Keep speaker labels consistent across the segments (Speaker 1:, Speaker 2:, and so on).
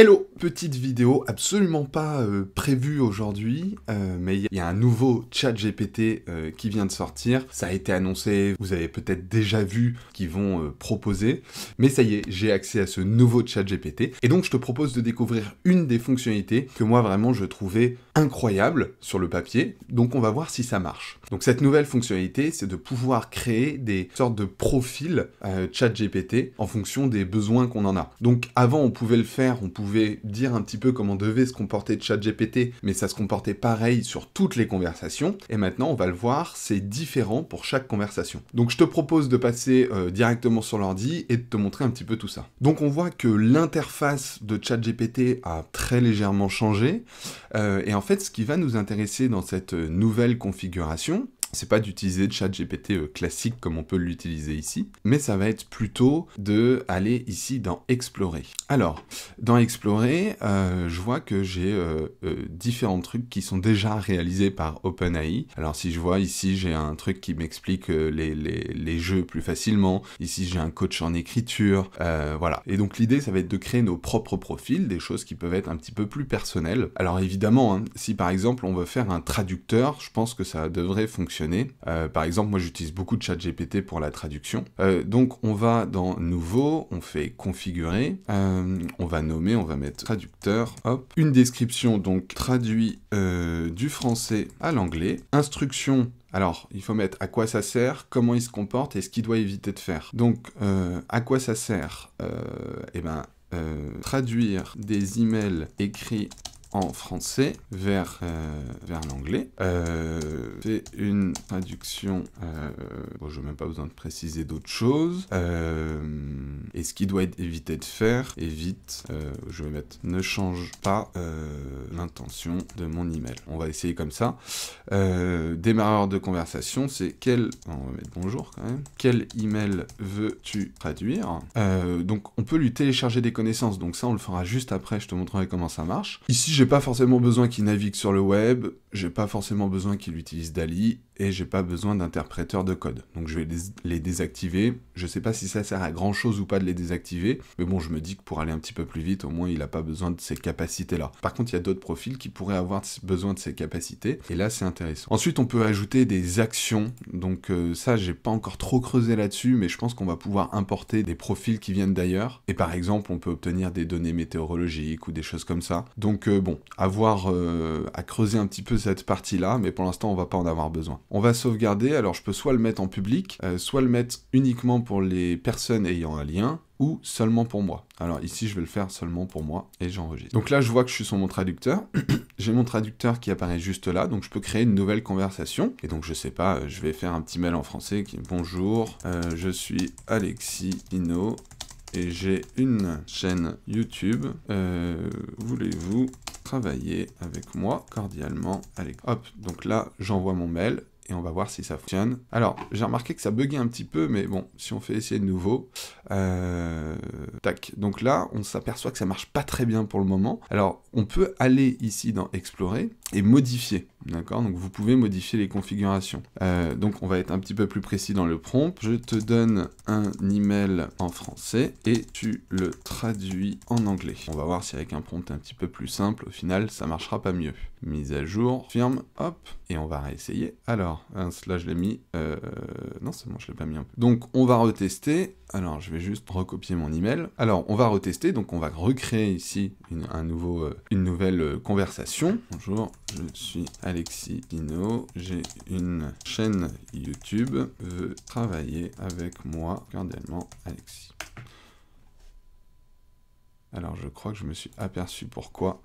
Speaker 1: Hello petite vidéo absolument pas euh, prévue aujourd'hui, euh, mais il y a un nouveau chat GPT euh, qui vient de sortir. Ça a été annoncé, vous avez peut-être déjà vu qu'ils vont proposer. Mais ça y est, j'ai accès à ce nouveau chat GPT. Et donc je te propose de découvrir une des fonctionnalités que moi vraiment je trouvais incroyable sur le papier. Donc on va voir si ça marche. Donc cette nouvelle fonctionnalité, c'est de pouvoir créer des sortes de profils chat GPT en fonction des besoins qu'on en a. Donc avant on pouvait le faire, on pouvait dire un petit peu comment devait se comporter ChatGPT, mais ça se comportait pareil sur toutes les conversations. Et maintenant, on va le voir, c'est différent pour chaque conversation. Donc je te propose de passer euh, directement sur l'ordi et de te montrer un petit peu tout ça. Donc on voit que l'interface de ChatGPT a très légèrement changé. Euh, et en fait, ce qui va nous intéresser dans cette euh, nouvelle configuration, c'est pas d'utiliser de chat GPT euh, classique comme on peut l'utiliser ici, mais ça va être plutôt de aller ici dans explorer. Alors, dans explorer, euh, je vois que j'ai euh, différents trucs qui sont déjà réalisés par OpenAI. Alors si je vois ici, j'ai un truc qui m'explique les, les, les, jeux plus facilement. Ici, j'ai un coach en écriture. voilà. Et donc l'idée, ça va être de créer nos propres profils, des choses qui peuvent être un petit peu plus personnelles. Alors évidemment, hein, si par exemple on veut faire un traducteur, je pense que ça devrait fonctionner euh, par exemple, moi j'utilise beaucoup de gpt pour la traduction. Euh, donc on va dans Nouveau, on fait Configurer, euh, on va nommer, on va mettre Traducteur, hop. Une description, donc traduit du français à l'anglais. Instruction alors, il faut mettre à quoi ça sert, comment il se comporte et ce qu'il doit éviter de faire. Donc, à quoi ça sert Eh ben, traduire des emails écrits en français vers, euh, vers l'anglais. Euh, c'est une traduction, euh, bon, je n'ai même pas besoin de préciser d'autres choses. Euh, et ce qui doit être évité de faire, évite, je vais mettre ne change pas l'intention de mon email. On va essayer comme ça. démarreur de conversation, c'est quel, on va mettre bonjour quand même, quel email veux-tu traduire Donc on peut lui télécharger des connaissances, donc ça on le fera juste après, je te montrerai comment ça marche. Ici, j'ai pas forcément besoin qu'il navigue sur le web, j'ai pas forcément besoin qu'il utilise DALI et j'ai pas besoin d'interpréteur de code. Donc je vais les désactiver. Je sais pas si ça sert à grand chose ou pas de les désactiver, mais bon, je me dis que pour aller un petit peu plus vite, au moins il a pas besoin de ces capacités-là. Par contre, il y a d'autres profils qui pourraient avoir besoin de ces capacités et là c'est intéressant. Ensuite, on peut ajouter des actions. Donc euh, ça, j'ai pas encore trop creusé là-dessus, mais je pense qu'on va pouvoir importer des profils qui viennent d'ailleurs. Et par exemple, on peut obtenir des données météorologiques ou des choses comme ça. Donc euh, bon, avoir euh, à creuser un petit peu cette partie-là, mais pour l'instant, on va pas en avoir besoin. On va sauvegarder, alors je peux soit le mettre en public, euh, soit le mettre uniquement pour les personnes ayant un lien, ou seulement pour moi. Alors ici, je vais le faire seulement pour moi et j'enregistre. Donc là, je vois que je suis sur mon traducteur. J'ai mon traducteur qui apparaît juste là, donc je peux créer une nouvelle conversation. Et donc, je sais pas, euh, je vais faire un petit mail en français qui est « Bonjour, je suis Alexis Hino et j'ai une chaîne YouTube. Voulez-vous travailler avec moi cordialement. Allez, hop, donc là, j'envoie mon mail et on va voir si ça fonctionne. Alors, j'ai remarqué que ça buguait un petit peu, mais bon, si on fait essayer de nouveau, euh, tac. Donc là, on s'aperçoit que ça marche pas très bien pour le moment. Alors, on peut aller ici dans Explorer et modifier. D'accord Donc, vous pouvez modifier les configurations. Euh, donc, on va être un petit peu plus précis dans le prompt. Je te donne un email en français et tu le traduis en anglais. On va voir si avec un prompt un petit peu plus simple, au final, ça marchera pas mieux. Mise à jour, firme, hop, et on va réessayer. Alors, hein, là, je l'ai mis. Euh, non, ça, bon, je l'ai pas mis Donc, on va retester. Alors, je vais juste recopier mon email. Alors, on va retester, donc on va recréer ici une, un nouveau, euh, une nouvelle euh, conversation. Bonjour, je suis Alexis Dino. j'ai une chaîne YouTube, veux travailler avec moi, cordialement Alexis. Alors je crois que je me suis aperçu pourquoi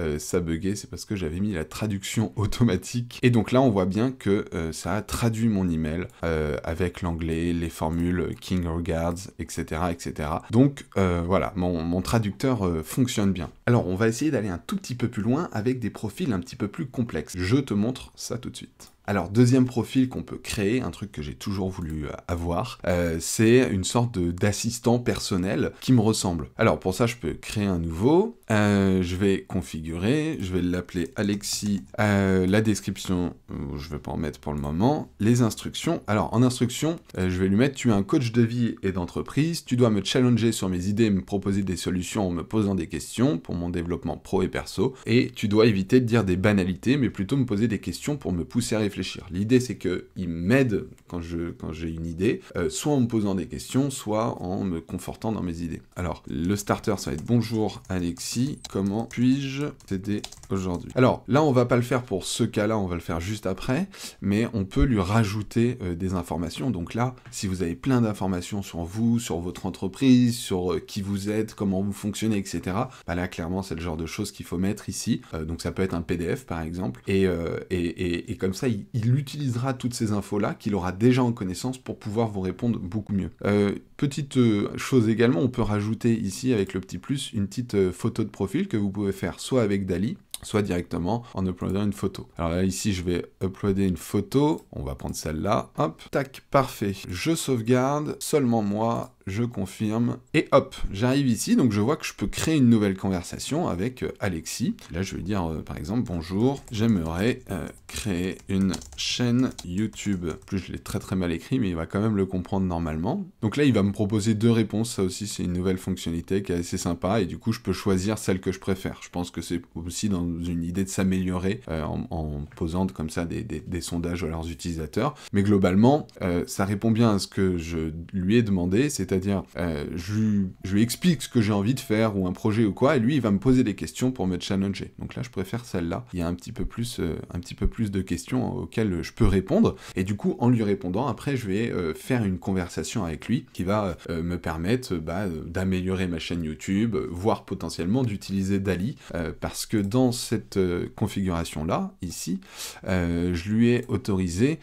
Speaker 1: euh, ça buguait, c'est parce que j'avais mis la traduction automatique. Et donc là on voit bien que euh, ça a traduit mon email euh, avec l'anglais, les formules King Regards, etc. etc. Donc voilà, mon traducteur fonctionne bien. Alors on va essayer d'aller un tout petit peu plus loin avec des profils un petit peu plus complexes. Je te montre ça tout de suite. Alors deuxième profil qu'on peut créer, un truc que j'ai toujours voulu euh, avoir, euh, c'est une sorte d'assistant personnel qui me ressemble. Alors pour ça je peux créer un nouveau, euh, je vais configurer, je vais l'appeler Alexis, euh, la description, euh, je ne vais pas en mettre pour le moment, les instructions. Alors en instruction, je vais lui mettre, tu es un coach de vie et d'entreprise, tu dois me challenger sur mes idées me proposer des solutions en me posant des questions pour mon développement pro et perso, et tu dois éviter de dire des banalités, mais plutôt me poser des questions pour me pousser à réfléchir. L'idée c'est qu'il m'aide quand j'ai quand une idée, soit en me posant des questions, soit en me confortant dans mes idées. Alors le starter ça va être bonjour Alexis, comment puis-je t'aider aujourd'hui Alors là, on va pas le faire pour ce cas-là, on va le faire juste après, mais on peut lui rajouter euh, des informations. Donc là, si vous avez plein d'informations sur vous, sur votre entreprise, sur euh, qui vous êtes, comment vous fonctionnez, etc., bah là, clairement, c'est le genre de choses qu'il faut mettre ici. Euh, donc ça peut être un PDF, par exemple, et, et, comme ça, il, utilisera toutes ces infos-là qu'il aura déjà en connaissance pour pouvoir vous répondre beaucoup mieux. petite chose également, on peut rajouter ici, avec le petit plus, une petite photo de profil que vous pouvez faire soit avec DALI, soit directement en uploadant une photo. Alors là, ici, je vais uploader une photo. On va prendre celle-là. Hop, tac, parfait. Je sauvegarde, seulement moi, je confirme, et hop, j'arrive ici, donc je vois que je peux créer une nouvelle conversation avec euh, Alexis. Là, je vais dire, euh, par exemple, bonjour, j'aimerais euh, créer une chaîne YouTube. Plus je l'ai très très mal écrit, mais il va quand même le comprendre normalement. Donc là, il va me proposer deux réponses, ça aussi, c'est une nouvelle fonctionnalité qui est assez sympa, et du coup, je peux choisir celle que je préfère. Je pense que c'est aussi dans une idée de s'améliorer en, posant comme ça des, des, sondages à leurs utilisateurs. Mais globalement, ça répond bien à ce que je lui ai demandé, cest à c'est-à-dire euh, je, lui explique ce que j'ai envie de faire ou un projet ou quoi, et lui il va me poser des questions pour me challenger. Donc là je préfère celle-là. Il y a un petit peu plus, euh, un petit peu plus de questions hein, auxquelles je peux répondre, et du coup en lui répondant après je vais euh, faire une conversation avec lui qui va me permettre bah, d'améliorer ma chaîne YouTube, voire potentiellement d'utiliser Dali, parce que dans cette configuration là ici, je lui ai autorisé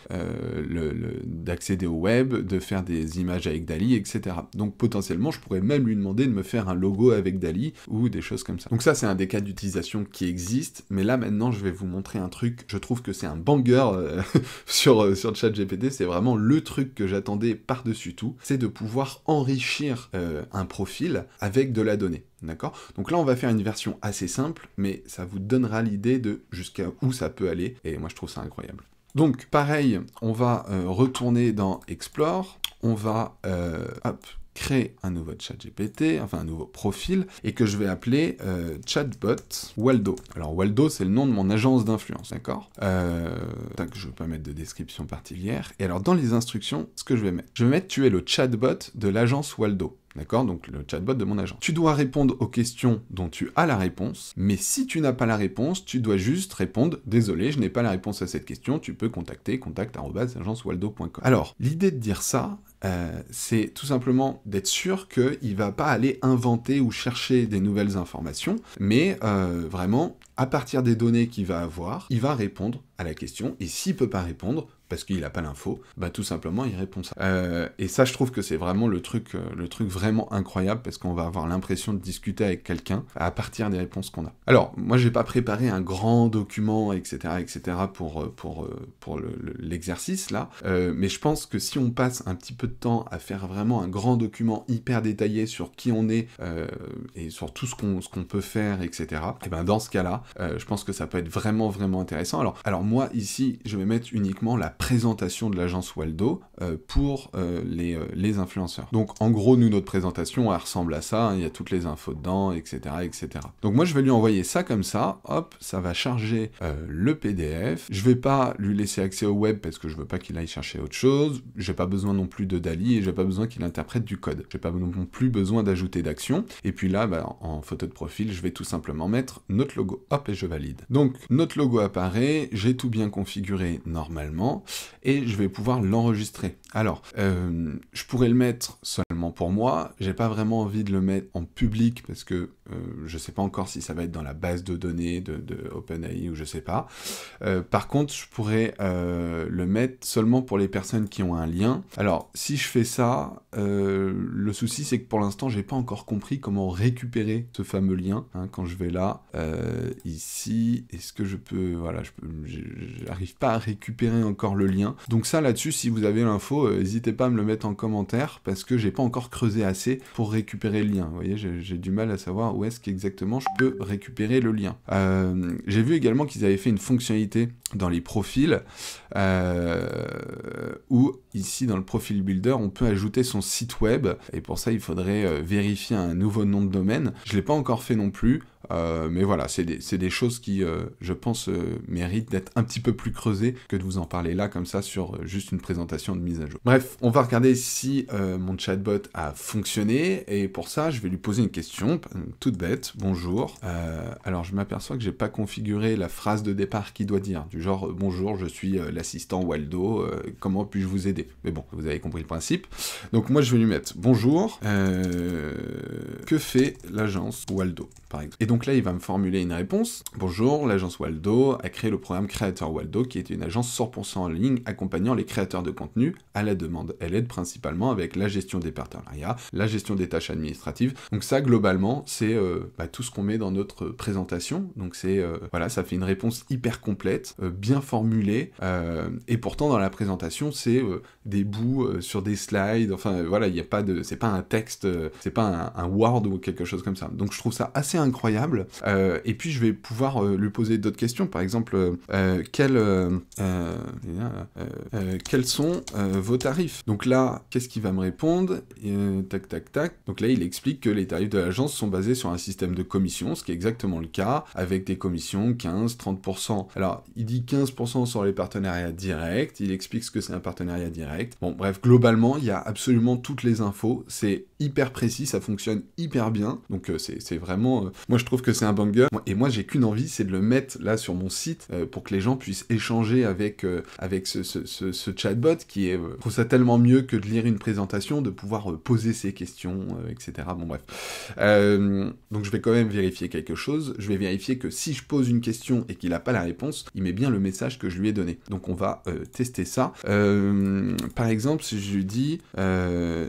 Speaker 1: d'accéder au web, de faire des images avec Dali, etc. Donc potentiellement, je pourrais même lui demander de me faire un logo avec Dali ou des choses comme ça. Donc ça, c'est un des cas d'utilisation qui existe. Mais là, maintenant, je vais vous montrer un truc. Je trouve que c'est un banger euh, sur, euh, sur ChatGPT. C'est vraiment le truc que j'attendais par-dessus tout. C'est de pouvoir enrichir euh, un profil avec de la donnée. D'accord Donc là, on va faire une version assez simple, mais ça vous donnera l'idée de jusqu'à où ça peut aller. Et moi, je trouve ça incroyable. Donc pareil, on va euh, retourner dans Explore, on va euh, créer un nouveau chat GPT, enfin un nouveau profil, et que je vais appeler euh, chatbot Waldo. Alors Waldo, c'est le nom de mon agence d'influence, d'accord je ne vais pas mettre de description particulière. Et alors dans les instructions, ce que je vais mettre, je vais mettre tu es le chatbot de l'agence Waldo. D'accord Donc le chatbot de mon agent. Tu dois répondre aux questions dont tu as la réponse, mais si tu n'as pas la réponse, tu dois juste répondre désolé, je n'ai pas la réponse à cette question, tu peux contacter contact@agencewaldo.com. Alors, l'idée de dire ça, euh, c'est tout simplement d'être sûr qu'il ne va pas aller inventer ou chercher des nouvelles informations, mais euh, vraiment, à partir des données qu'il va avoir, il va répondre à la question, et s'il ne peut pas répondre, parce qu'il n'a pas l'info, bah, tout simplement il répond ça. Euh, et ça je trouve que c'est vraiment le truc, le truc vraiment incroyable parce qu'on va avoir l'impression de discuter avec quelqu'un à partir des réponses qu'on a. Alors moi je n'ai pas préparé un grand document etc etc pour pour pour le, l'exercice là, euh, mais je pense que si on passe un petit peu de temps à faire vraiment un grand document hyper détaillé sur qui on est euh, et sur tout ce qu'on peut faire, etc., et ben dans ce cas-là, euh, je pense que ça peut être vraiment vraiment intéressant. Alors, alors moi ici, je vais mettre uniquement la présentation de l'agence Waldo pour les, influenceurs. Donc en gros, nous, notre présentation, ressemble à ça, hein. il y a toutes les infos dedans, etc., etc. Donc moi, je vais lui envoyer ça comme ça, hop, ça va charger le PDF, je vais pas lui laisser accès au web parce que je veux pas qu'il aille chercher autre chose. J'ai pas besoin non plus de Dali et j'ai pas besoin qu'il interprète du code. J'ai pas non plus besoin d'ajouter d'action. Et puis là, bah, en photo de profil, je vais tout simplement mettre notre logo. Hop, et je valide. Donc, notre logo apparaît, j'ai tout bien configuré normalement et je vais pouvoir l'enregistrer. Alors, euh, je pourrais le mettre seulement pour moi. J'ai pas vraiment envie de le mettre en public parce que euh, je ne sais pas encore si ça va être dans la base de données de, OpenAI ou je ne sais pas. Euh, par contre, je pourrais euh, le mettre seulement pour les personnes qui ont un lien. Alors, si je fais ça, le souci c'est que pour l'instant, j'ai pas encore compris comment récupérer ce fameux lien. Hein, quand je vais là, ici, est-ce que je peux, voilà, je n'arrive pas à récupérer encore le lien. Donc ça, là-dessus, si vous avez l'info, n'hésitez pas à me le mettre en commentaire parce que j'ai pas encore creusé assez pour récupérer le lien. Vous voyez, j'ai du mal à savoir où est-ce qu'exactement je peux récupérer le lien. Euh, j'ai vu également qu'ils avaient fait une fonctionnalité dans les profils euh, où ici dans le profil builder on peut ajouter son site web et pour ça il faudrait euh, vérifier un nouveau nom de domaine. Je ne l'ai pas encore fait non plus. Euh, mais voilà, c'est des, choses qui, euh, je pense, euh, méritent d'être un petit peu plus creusées que de vous en parler là, comme ça, sur juste une présentation de mise à jour. Bref, on va regarder si mon chatbot a fonctionné, et pour ça, je vais lui poser une question, toute bête, bonjour. alors, je m'aperçois que j'ai pas configuré la phrase de départ qui doit dire, du genre, bonjour, je suis l'assistant Waldo, comment puis-je vous aider Mais bon, vous avez compris le principe. Donc, moi, je vais lui mettre, bonjour, que fait l'agence Waldo, par exemple donc là, il va me formuler une réponse. Bonjour, l'agence Waldo a créé le programme Créateur Waldo, qui est une agence 100% en ligne accompagnant les créateurs de contenu à la demande. Elle aide principalement avec la gestion des partenariats, la gestion des tâches administratives. Donc ça, globalement, c'est euh, bah, tout ce qu'on met dans notre présentation. Donc c'est euh, voilà, ça fait une réponse hyper complète, euh, bien formulée, et pourtant dans la présentation, c'est des bouts sur des slides. Enfin voilà, il n'y a pas de, c'est pas un texte, c'est pas un Word ou quelque chose comme ça. Donc je trouve ça assez incroyable euh, et puis je vais pouvoir euh, lui poser d'autres questions. Par exemple, euh, quel, quels sont vos tarifs Donc là, qu'est-ce qu'il va me répondre Tac, tac, tac. Donc là, il explique que les tarifs de l'agence sont basés sur un système de commission, ce qui est exactement le cas, avec des commissions 15, 30%. Alors, il dit 15% sur les partenariats directs, il explique ce que c'est un partenariat direct. Bon, bref, globalement, il y a absolument toutes les infos, c'est hyper précis, ça fonctionne hyper bien. Donc, c'est vraiment... moi, je trouve que c'est un banger. Et moi, j'ai qu'une envie, c'est de le mettre là sur mon site euh, pour que les gens puissent échanger avec, euh, avec ce, ce, ce, chatbot qui est. Euh, je trouve ça tellement mieux que de lire une présentation, de pouvoir poser ses questions, etc. Bon, bref. donc, je vais quand même vérifier quelque chose. Je vais vérifier que si je pose une question et qu'il n'a pas la réponse, il met bien le message que je lui ai donné. Donc, on va tester ça. par exemple, si je lui dis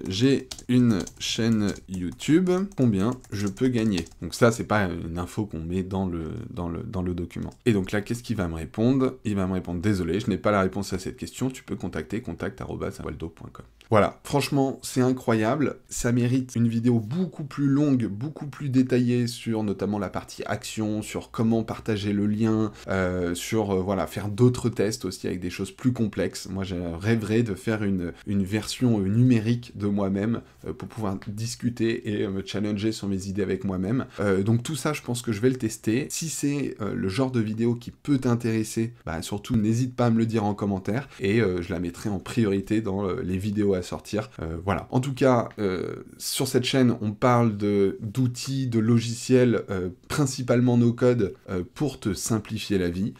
Speaker 1: j'ai une chaîne YouTube, combien je peux gagner. Donc ça, c'est pas une info qu'on met dans le, le, dans le document. Et donc là, qu'est-ce qu'il va me répondre Il va me répondre, désolé, je n'ai pas la réponse à cette question, tu peux contacter contact.waldo.com. Voilà, franchement, c'est incroyable. Ça mérite une vidéo beaucoup plus longue, beaucoup plus détaillée sur notamment la partie action, sur comment partager le lien, euh, sur euh, voilà faire d'autres tests aussi avec des choses plus complexes. Moi, je rêverais de faire une, une version euh, numérique de moi-même pour pouvoir discuter et me challenger sur mes idées avec moi-même. donc tout ça, je pense que je vais le tester. Si c'est le genre de vidéo qui peut t'intéresser, bah, surtout n'hésite pas à me le dire en commentaire et je la mettrai en priorité dans les vidéos sortir. Euh, voilà. En tout cas, euh, sur cette chaîne, on parle d'outils, de, logiciels, euh, principalement nos codes, pour te simplifier la vie.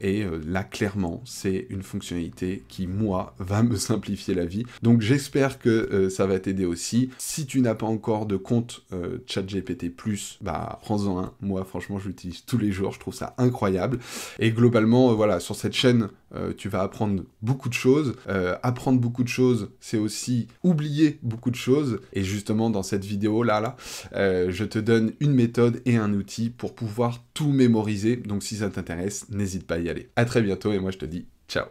Speaker 1: et là, clairement, c'est une fonctionnalité qui, moi, va me simplifier la vie. Donc j'espère que ça va t'aider aussi. Si tu n'as pas encore de compte ChatGPT, bah prends-en un. Moi, franchement, je l'utilise tous les jours, je trouve ça incroyable. Et globalement, voilà, sur cette chaîne, euh, tu vas apprendre beaucoup de choses. Euh, apprendre beaucoup de choses, c'est aussi oublier beaucoup de choses. Et justement, dans cette vidéo-là, euh, je te donne une méthode et un outil pour pouvoir tout mémoriser. Donc si ça t'intéresse, n'hésite pas à y aller. À très bientôt et moi je te dis ciao